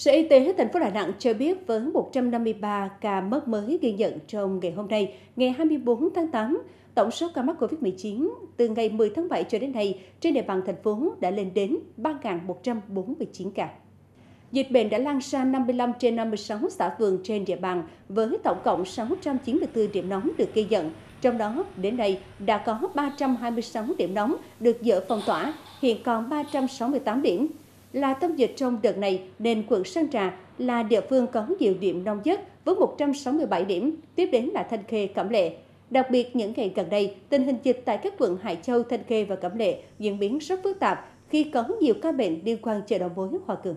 Sở Y tế thành phố Đà Nẵng cho biết với 153 ca mắc mới ghi nhận trong ngày hôm nay, ngày 24 tháng 8, tổng số ca mắc COVID-19 từ ngày 10 tháng 7 cho đến nay trên địa bàn thành phố đã lên đến 3.149 ca. Dịch bệnh đã lan sang 55 trên 56 xã phường trên địa bàn với tổng cộng 694 điểm nóng được ghi nhận. Trong đó, đến nay đã có 326 điểm nóng được dỡ phong tỏa, hiện còn 368 điểm là tâm dịch trong đợt này nên quận Sơn Trà là địa phương có nhiều điểm nông dân với 167 điểm, tiếp đến là Thanh Khê, Cẩm Lệ. Đặc biệt những ngày gần đây, tình hình dịch tại các quận Hải Châu, Thanh Khê và Cẩm Lệ diễn biến rất phức tạp khi có nhiều ca bệnh liên quan chợ đầu mối Hòa Cường.